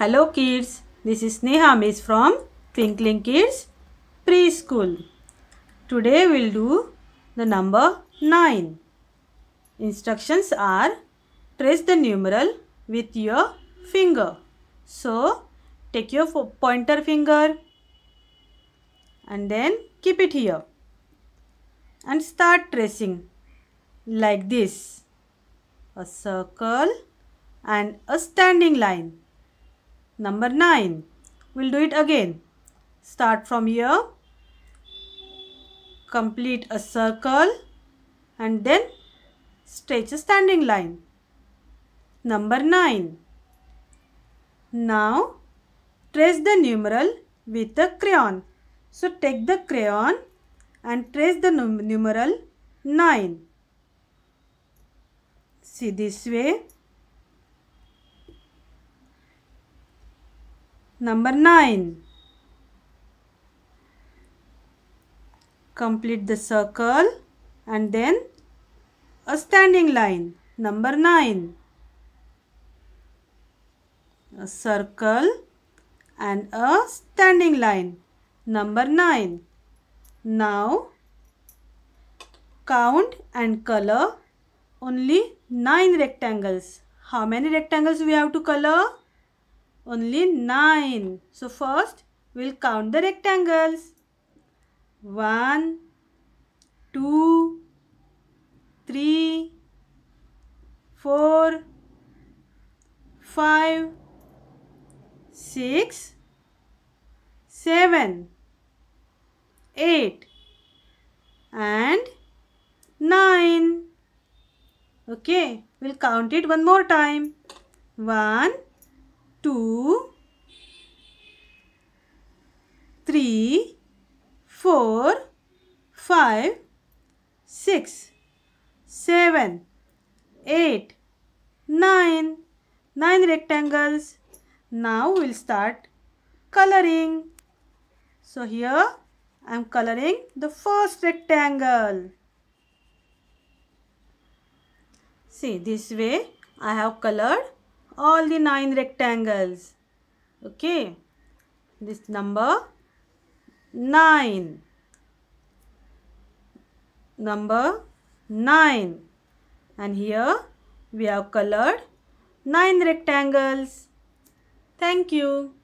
Hello kids, this is Neha Miss from Twinkling Kids Preschool. Today we'll do the number 9. Instructions are trace the numeral with your finger. So take your pointer finger and then keep it here and start tracing like this. A circle and a standing line. Number 9. We'll do it again. Start from here. Complete a circle and then stretch a standing line. Number 9. Now, trace the numeral with a crayon. So, take the crayon and trace the num numeral 9. See this way. Number 9. Complete the circle and then a standing line. Number 9. A circle and a standing line. Number 9. Now, count and color only 9 rectangles. How many rectangles we have to color? only 9. So first we'll count the rectangles. 1, 2, 3, 4, 5, 6, 7, 8 and 9. Okay, we'll count it one more time. 1, two, three, four, five, six, seven, eight, nine, nine rectangles. Now we'll start coloring. So here I am coloring the first rectangle. See this way I have colored all the nine rectangles okay this number 9 number 9 and here we have colored 9 rectangles thank you